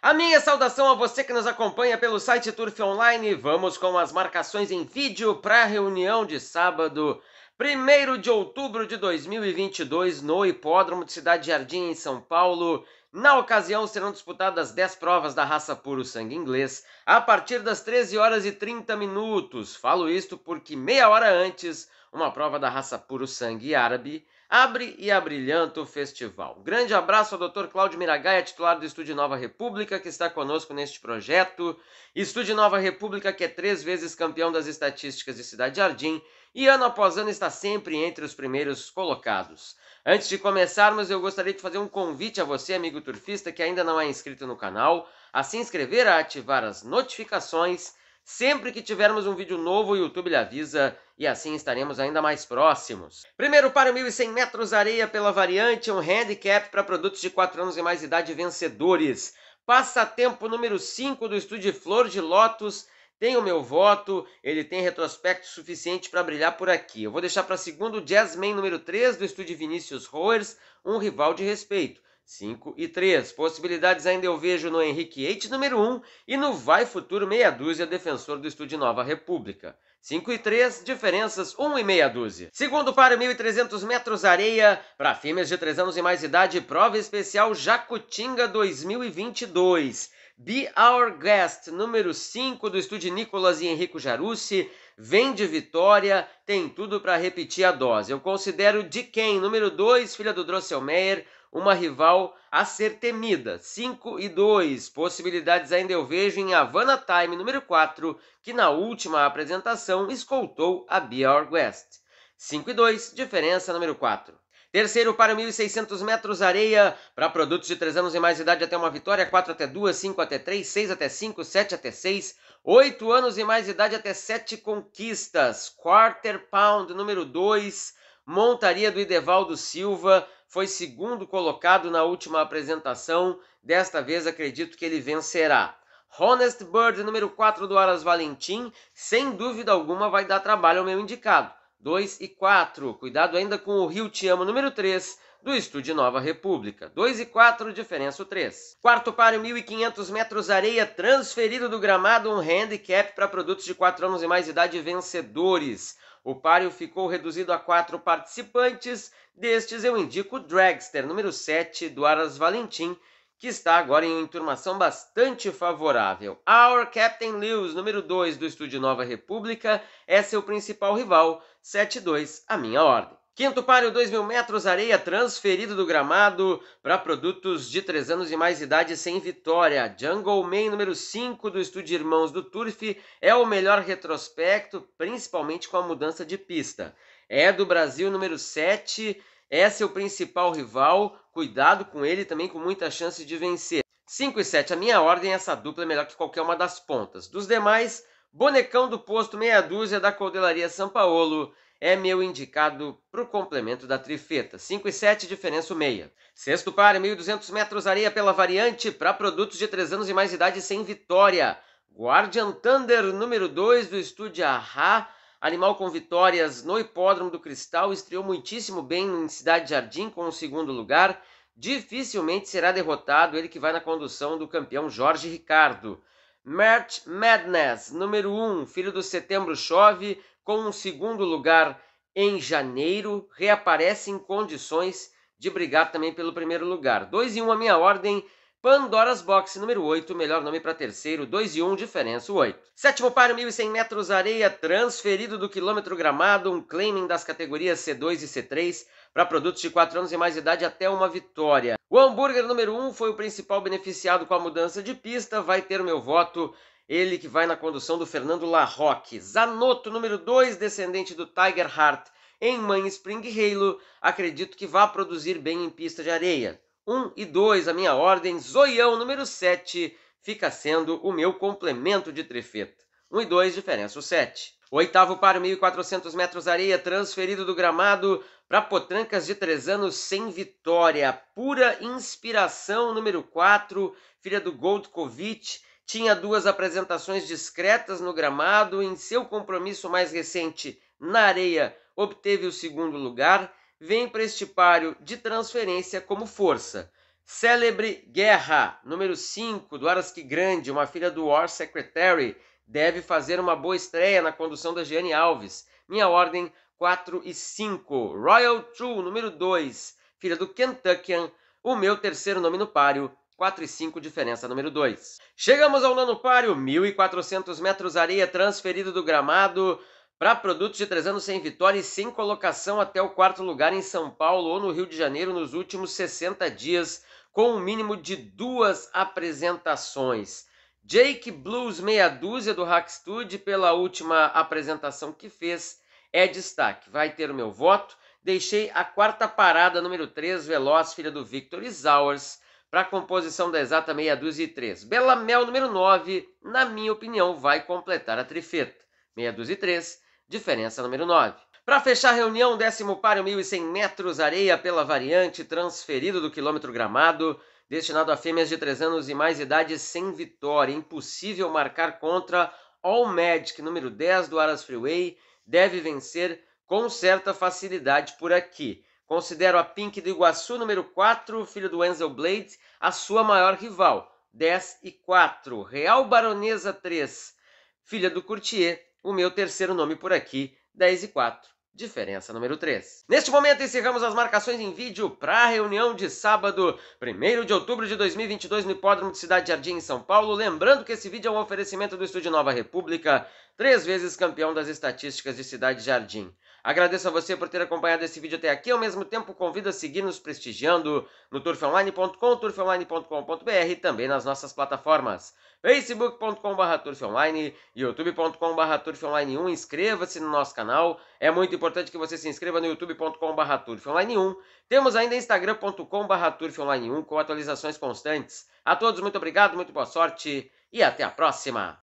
A minha saudação a você que nos acompanha pelo site Turf Online. Vamos com as marcações em vídeo para a reunião de sábado, 1 de outubro de 2022, no Hipódromo de Cidade Jardim, em São Paulo. Na ocasião, serão disputadas 10 provas da raça puro sangue inglês a partir das 13 horas e 30 minutos. Falo isto porque meia hora antes, uma prova da raça puro sangue árabe abre e abrilhanta o festival. Grande abraço ao Dr. Cláudio Miragaia, titular do Estúdio Nova República, que está conosco neste projeto. Estúdio Nova República, que é três vezes campeão das estatísticas de Cidade Jardim e ano após ano está sempre entre os primeiros colocados. Antes de começarmos, eu gostaria de fazer um convite a você, amigo turfista, que ainda não é inscrito no canal, a se inscrever, a ativar as notificações Sempre que tivermos um vídeo novo, o YouTube lhe avisa e assim estaremos ainda mais próximos. Primeiro para 1.100 metros areia pela variante, um handicap para produtos de 4 anos e mais idade vencedores. Passatempo número 5 do estúdio Flor de Lótus. Tem o meu voto, ele tem retrospecto suficiente para brilhar por aqui. Eu vou deixar para segundo o Jazzman número 3 do estúdio Vinícius Roers, um rival de respeito. 5 e 3. Possibilidades ainda eu vejo no Henrique Eite, número 1, e no Vai Futuro Meia Dúzia, defensor do Estúdio Nova República. 5 e 3, diferenças 1 e meia dúzia. Segundo para 1.300 metros areia, para fêmeas de 3 anos e mais idade, prova especial Jacutinga 2022. Be Our Guest, número 5 do estúdio Nicolas e Henrico Jarucci, vem de vitória, tem tudo para repetir a dose. Eu considero de quem, número 2, filha do Drosselmeier, uma rival a ser temida. 5 e 2. Possibilidades ainda eu vejo em Havana Time número 4, que na última apresentação escoltou a Björk West. 5 e 2, diferença número 4. Terceiro para 1.600 metros areia, para produtos de 3 anos e mais idade até uma vitória, 4 até 2, 5 até 3, 6 até 5, 7 até 6, 8 anos e mais idade até 7 conquistas. Quarter Pound número 2, montaria do Idevaldo Silva, foi segundo colocado na última apresentação. Desta vez acredito que ele vencerá. Honest Bird, número 4 do Aras Valentim, sem dúvida alguma vai dar trabalho ao meu indicado. 2 e 4. Cuidado ainda com o Rio Te Amo, número 3 do Estúdio Nova República. 2 e 4, diferença 3. Quarto páreo, 1.500 metros areia, transferido do gramado um handicap para produtos de 4 anos e mais idade vencedores. O páreo ficou reduzido a quatro participantes, destes eu indico o Dragster, número 7, do Aras Valentim, que está agora em uma enturmação bastante favorável. Our Captain Lewis, número 2 do Estúdio Nova República, é seu principal rival, 7-2, a minha ordem. Quinto páreo, 2 mil metros, areia transferido do gramado para produtos de 3 anos e mais idade sem vitória. Jungle Man, número 5 do estúdio Irmãos do Turf, é o melhor retrospecto, principalmente com a mudança de pista. É do Brasil, número 7, é seu principal rival, cuidado com ele também com muita chance de vencer. 5 e 7, a minha ordem, essa dupla é melhor que qualquer uma das pontas. Dos demais, Bonecão do Posto, meia dúzia da cordelaria São Paulo é meu indicado para o complemento da trifeta. 5 e 7, diferença meia. Sexto par, 1.200 metros areia pela variante para produtos de 3 anos e mais idade sem vitória. Guardian Thunder, número 2 do estúdio Arra. Animal com vitórias no Hipódromo do Cristal, estreou muitíssimo bem em Cidade Jardim com o segundo lugar. Dificilmente será derrotado ele que vai na condução do campeão Jorge Ricardo. merch Madness, número 1, um, filho do Setembro Chove, com um segundo lugar em janeiro, reaparece em condições de brigar também pelo primeiro lugar. 2 e 1 um a minha ordem. Pandora's Box, número 8, melhor nome para terceiro, 2 e 1, um, diferença 8. Sétimo par, 1.100 metros, areia, transferido do quilômetro gramado, um claiming das categorias C2 e C3 para produtos de 4 anos e mais de idade até uma vitória. O hambúrguer número 1 um foi o principal beneficiado com a mudança de pista, vai ter o meu voto ele que vai na condução do Fernando Larroque. Zanotto, número 2, descendente do Tiger Heart, em Mãe Spring Halo, acredito que vá produzir bem em pista de areia. 1 um e 2, a minha ordem. Zoião, número 7, fica sendo o meu complemento de trefeta. 1 um e 2, diferença o 7. Oitavo paro, 1.400 metros areia, transferido do gramado para Potrancas de 3 anos sem vitória. Pura inspiração, número 4, filha do Goldkovic tinha duas apresentações discretas no gramado. Em seu compromisso mais recente, na areia, obteve o segundo lugar. Vem para este páreo de transferência como força. Célebre Guerra, número 5 do Arasque Grande, uma filha do War Secretary, deve fazer uma boa estreia na condução da Giane Alves. Minha ordem 4 e 5. Royal True, número 2, filha do Kentuckian, o meu terceiro nome no páreo, 4 e 5, diferença número 2. Chegamos ao nono páreo, 1.400 metros areia transferido do gramado para produtos de três anos sem vitória e sem colocação até o quarto lugar em São Paulo ou no Rio de Janeiro nos últimos 60 dias, com um mínimo de duas apresentações. Jake Blues, meia dúzia do Hackstude, pela última apresentação que fez, é destaque. Vai ter o meu voto. Deixei a quarta parada, número 3, Veloz, filha do Victor Isauers para a composição da exata meia dúzia e três. Bela Mel número 9, na minha opinião, vai completar a trifeta. Meia dúzia e três, diferença número 9. Para fechar a reunião, décimo páreo 1.100 metros, areia pela variante, transferido do quilômetro gramado, destinado a fêmeas de 3 anos e mais idade sem vitória. Impossível marcar contra All Magic, número 10 do Aras Freeway, deve vencer com certa facilidade por aqui. Considero a Pink do Iguaçu, número 4, filho do Enzo Blade, a sua maior rival. 10 e 4. Real Baronesa 3, filha do Courtier, o meu terceiro nome por aqui. 10 e 4. Diferença número 3. Neste momento encerramos as marcações em vídeo para a reunião de sábado, 1 de outubro de 2022 no Hipódromo de Cidade Jardim, em São Paulo. Lembrando que esse vídeo é um oferecimento do Estúdio Nova República, três vezes campeão das estatísticas de Cidade Jardim. Agradeço a você por ter acompanhado esse vídeo até aqui. Ao mesmo tempo, convido a seguir nos prestigiando no turfonline.com, turfonline.com.br e também nas nossas plataformas facebook.com.br turfonline, youtube.com.br turfonline1. Inscreva-se no nosso canal. É muito importante que você se inscreva no youtube.com.br turfonline1. Temos ainda instagram.com.br turfonline1 com atualizações constantes. A todos, muito obrigado, muito boa sorte e até a próxima!